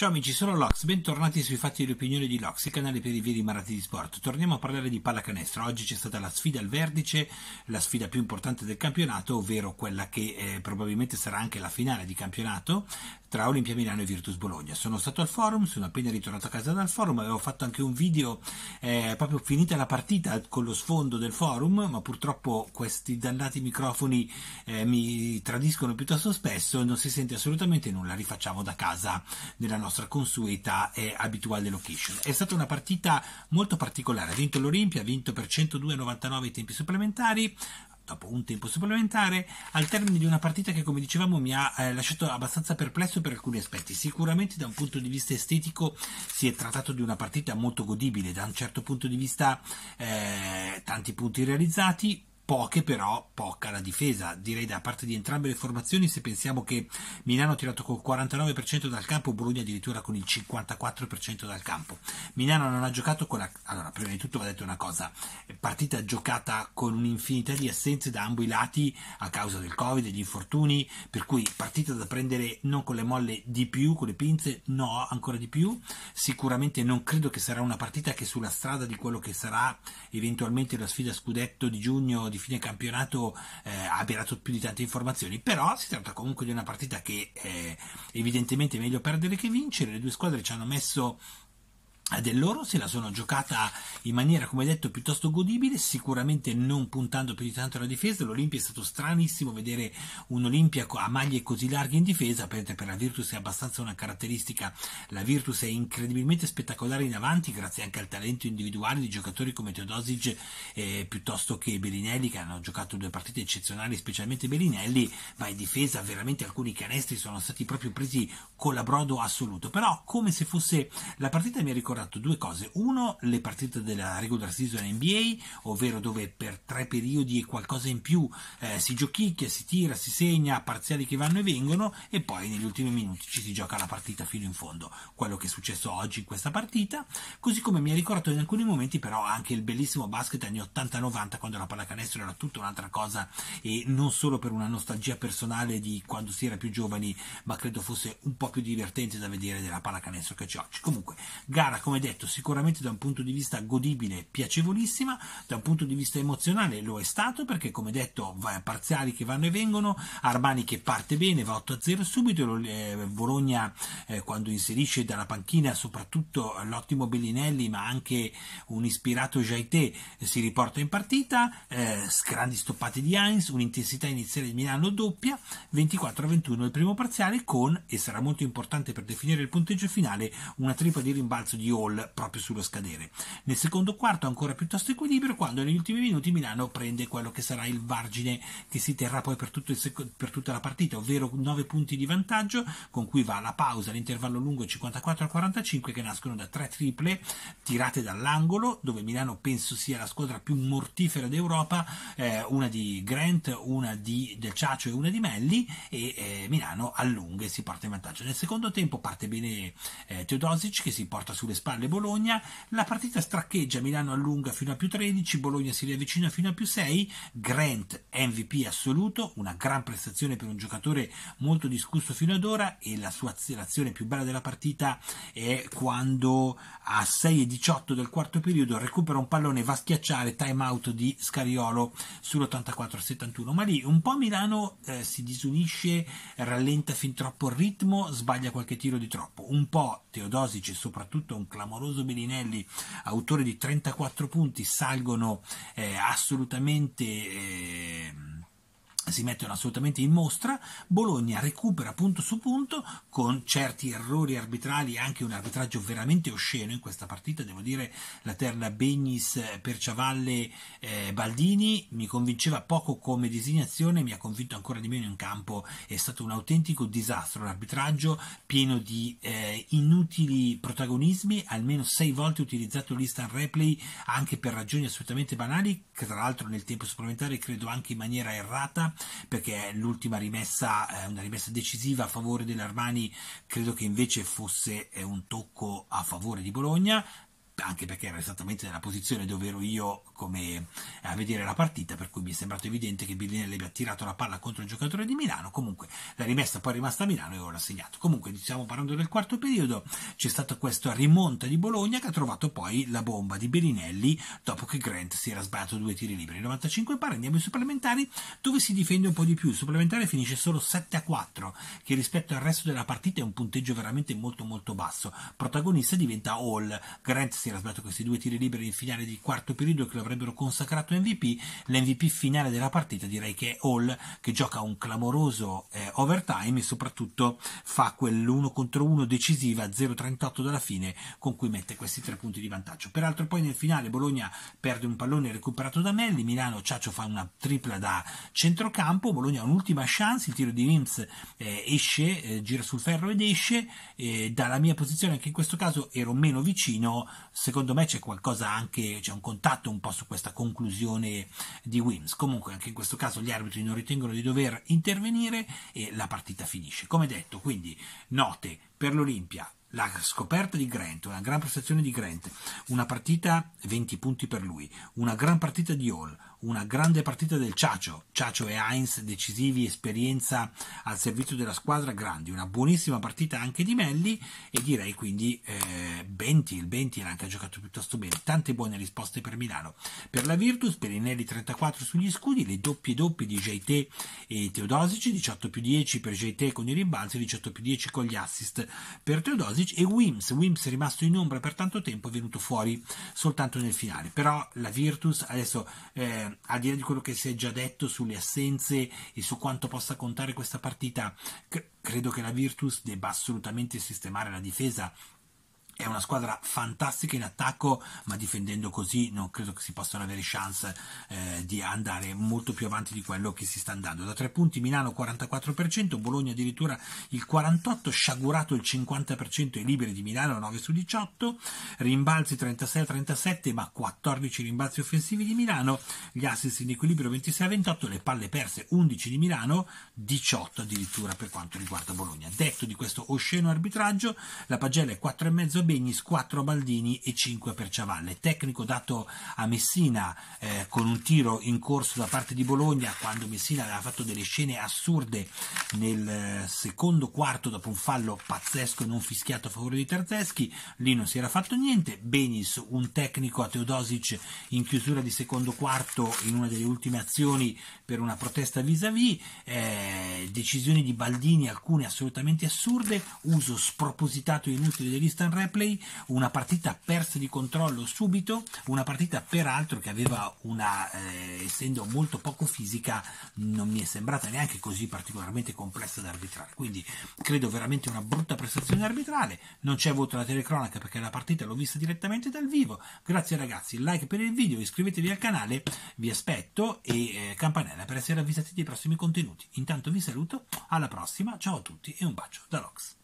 Ciao amici, sono Lox, bentornati sui fatti e le opinioni di Lox, il canale per i veri marati di sport. Torniamo a parlare di pallacanestro. Oggi c'è stata la sfida al vertice, la sfida più importante del campionato, ovvero quella che eh, probabilmente sarà anche la finale di campionato tra Olimpia Milano e Virtus Bologna. Sono stato al forum, sono appena ritornato a casa dal forum, avevo fatto anche un video eh, proprio finita la partita con lo sfondo del forum, ma purtroppo questi dannati microfoni eh, mi tradiscono piuttosto spesso, e non si sente assolutamente nulla, rifacciamo da casa nella nostra nostra consueta e abituale location. È stata una partita molto particolare, ha vinto l'Olimpia, ha vinto per 102,99 i tempi supplementari, dopo un tempo supplementare, al termine di una partita che, come dicevamo, mi ha eh, lasciato abbastanza perplesso per alcuni aspetti. Sicuramente, da un punto di vista estetico, si è trattato di una partita molto godibile, da un certo punto di vista, eh, tanti punti realizzati, poche però poca la difesa, direi da parte di entrambe le formazioni se pensiamo che Milano ha tirato col 49% dal campo, Bologna addirittura con il 54% dal campo. Milano non ha giocato con la... Allora, prima di tutto va detto una cosa, partita giocata con un'infinità di assenze da ambo i lati a causa del Covid, degli infortuni, per cui partita da prendere non con le molle di più, con le pinze, no, ancora di più. Sicuramente non credo che sarà una partita che sulla strada di quello che sarà eventualmente la sfida scudetto di giugno di fine campionato eh, abbia dato più di tante informazioni, però si tratta comunque di una partita che eh, evidentemente è meglio perdere che vincere, le due squadre ci hanno messo dell'oro se la sono giocata in maniera come detto piuttosto godibile sicuramente non puntando più di tanto alla difesa l'Olimpia è stato stranissimo vedere un Olimpia a maglie così larghe in difesa perché per la Virtus è abbastanza una caratteristica la Virtus è incredibilmente spettacolare in avanti grazie anche al talento individuale di giocatori come Teodosic eh, piuttosto che Bellinelli che hanno giocato due partite eccezionali specialmente Bellinelli ma in difesa veramente alcuni canestri sono stati proprio presi con la brodo assoluto però come se fosse la partita mi ha ricordato lavorato due cose. Uno, le partite della regular season NBA, ovvero dove per tre periodi e qualcosa in più eh, si giochicchia, si tira, si segna, parziali che vanno e vengono e poi negli ultimi minuti ci si gioca la partita fino in fondo. Quello che è successo oggi in questa partita, così come mi ha ricordato in alcuni momenti però anche il bellissimo basket anni 80-90 quando la pallacanestro era tutta un'altra cosa e non solo per una nostalgia personale di quando si era più giovani, ma credo fosse un po' più divertente da vedere della pallacanestro che c'è oggi. Comunque, gara con come detto, sicuramente da un punto di vista godibile, piacevolissima, da un punto di vista emozionale lo è stato perché come detto parziali che vanno e vengono, Armani che parte bene, va 8-0 subito, eh, Bologna eh, quando inserisce dalla panchina soprattutto l'ottimo Bellinelli ma anche un ispirato Jaité eh, si riporta in partita, eh, grandi stoppate di Heinz, un'intensità iniziale di Milano doppia, 24-21 il primo parziale con, e sarà molto importante per definire il punteggio finale, una tripla di rimbalzo di O gol proprio sullo scadere. Nel secondo quarto ancora piuttosto equilibrio quando negli ultimi minuti Milano prende quello che sarà il margine che si terrà poi per, sec- per tutta la partita, ovvero 9 punti di vantaggio con cui va alla pausa l'intervallo lungo 54-45 che nascono da tre triple tirate dall'angolo dove Milano penso sia la squadra più mortifera d'Europa, eh, una di Grant, una di Del Ciacio e una di Melli e eh, Milano allunga e si porta in vantaggio. Nel secondo tempo parte bene eh, Teodosic che si porta sulle spalle Bologna, la partita straccheggia, Milano allunga fino a più 13, Bologna si riavvicina fino a più 6, Grant MVP assoluto, una gran prestazione per un giocatore molto discusso fino ad ora e la sua azione più bella della partita è quando a 6 e 18 del quarto periodo recupera un pallone e va a schiacciare time out di Scariolo sull'84-71, ma lì un po' Milano eh, si disunisce, rallenta fin troppo il ritmo, sbaglia qualche tiro di troppo, un po' Teodosic e soprattutto un clamoroso Belinelli, autore di 34 punti, salgono eh, assolutamente... Eh, si mettono assolutamente in mostra, Bologna recupera punto su punto con certi errori arbitrali, anche un arbitraggio veramente osceno in questa partita, devo dire la terna Begnis, eh, Perciavalle, eh, Baldini mi convinceva poco come designazione, mi ha convinto ancora di meno in campo, è stato un autentico disastro, l'arbitraggio pieno di eh, inutili protagonismi, almeno sei volte utilizzato l'instant replay anche per ragioni assolutamente banali, che tra l'altro nel tempo supplementare credo anche in maniera errata, perché l'ultima rimessa, eh, una rimessa decisiva a favore dell'Armani, credo che invece fosse eh, un tocco a favore di Bologna, anche perché era esattamente nella posizione dove ero io come, a vedere la partita, per cui mi è sembrato evidente che Birinelli abbia tirato la palla contro il giocatore di Milano, comunque la rimessa poi è rimasta a Milano e ora ha segnato. Comunque diciamo parlando del quarto periodo, c'è stata questa rimonta di Bologna che ha trovato poi la bomba di Birinelli dopo che Grant si era sbagliato due tiri liberi. 95 pari, andiamo ai supplementari dove si difende un po' di più, il supplementare finisce solo 7 a 4, che rispetto al resto della partita è un punteggio veramente molto molto basso. Protagonista diventa Hall, Grant si era sbagliato questi due tiri liberi in finale di quarto periodo che lo avrebbero consacrato MVP, l'MVP finale della partita direi che è Hall che gioca un clamoroso eh, overtime e soprattutto fa quell'uno contro uno decisiva a 0-38 dalla fine con cui mette questi tre punti di vantaggio. Peraltro poi nel finale Bologna perde un pallone recuperato da Melli, Milano Ciaccio fa una tripla da centrocampo, Bologna ha un'ultima chance, il tiro di Rims eh, esce, eh, gira sul ferro ed esce, eh, dalla mia posizione anche in questo caso ero meno vicino, secondo me c'è qualcosa anche, c'è un contatto un po' su questa conclusione di Wims. Comunque anche in questo caso gli arbitri non ritengono di dover intervenire e la partita finisce. Come detto, quindi note per l'Olimpia, la scoperta di Grant, una gran prestazione di Grant, una partita 20 punti per lui, una gran partita di Hall, una grande partita del Ciacio. Ciacio e Heinz decisivi, esperienza al servizio della squadra grandi, una buonissima partita anche di Melli e direi quindi eh, Benti, il Benti anche ha giocato piuttosto bene, tante buone risposte per Milano. Per la Virtus, per i Perinelli 34 sugli scudi, le doppie doppie di JT e Teodosic, 18 più 10 per JT con i rimbalzi, 18 più 10 con gli assist per Teodosic e Wims, Wims è rimasto in ombra per tanto tempo, è venuto fuori soltanto nel finale, però la Virtus adesso... Eh, al di là di quello che si è già detto sulle assenze e su quanto possa contare questa partita, c- credo che la Virtus debba assolutamente sistemare la difesa è una squadra fantastica in attacco, ma difendendo così non credo che si possano avere chance eh, di andare molto più avanti di quello che si sta andando. Da tre punti Milano 44%, Bologna addirittura il 48%, sciagurato il 50% e liberi di Milano 9 su 18, rimbalzi 36 a 37, ma 14 rimbalzi offensivi di Milano, gli assist in equilibrio 26 a 28, le palle perse 11 di Milano, 18 addirittura per quanto riguarda Bologna. Detto di questo osceno arbitraggio, la pagella è 4,5 Benis 4 a Baldini e 5 per Ciavalle. Tecnico dato a Messina eh, con un tiro in corso da parte di Bologna quando Messina aveva fatto delle scene assurde nel eh, secondo quarto dopo un fallo pazzesco non fischiato a favore di Terzeschi. lì non si era fatto niente. Benis, un tecnico a Teodosic in chiusura di secondo quarto in una delle ultime azioni per una protesta vis-à-vis, eh, decisioni di Baldini alcune assolutamente assurde, uso spropositato e inutile dell'instant replica replay, una partita persa di controllo subito, una partita peraltro che aveva una, eh, essendo molto poco fisica, non mi è sembrata neanche così particolarmente complessa da arbitrare. Quindi credo veramente una brutta prestazione arbitrale. Non c'è voto alla telecronaca perché la partita l'ho vista direttamente dal vivo. Grazie ragazzi, like per il video, iscrivetevi al canale, vi aspetto e eh, campanella per essere avvisati dei prossimi contenuti. Intanto vi saluto, alla prossima, ciao a tutti e un bacio da Rox.